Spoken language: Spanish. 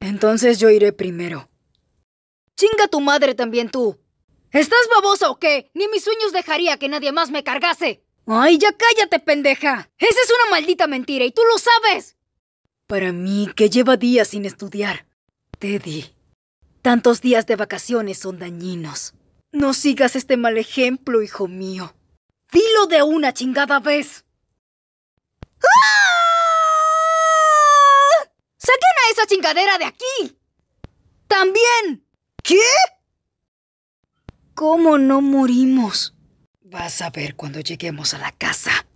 Entonces yo iré primero. Chinga tu madre también tú. ¿Estás babosa o qué? Ni mis sueños dejaría que nadie más me cargase. Ay, ya cállate, pendeja. Esa es una maldita mentira y tú lo sabes. Para mí, que lleva días sin estudiar. Teddy, tantos días de vacaciones son dañinos. No sigas este mal ejemplo, hijo mío. Dilo de una chingada vez. chingadera de aquí! ¡También! ¿Qué? ¿Cómo no morimos? Vas a ver cuando lleguemos a la casa.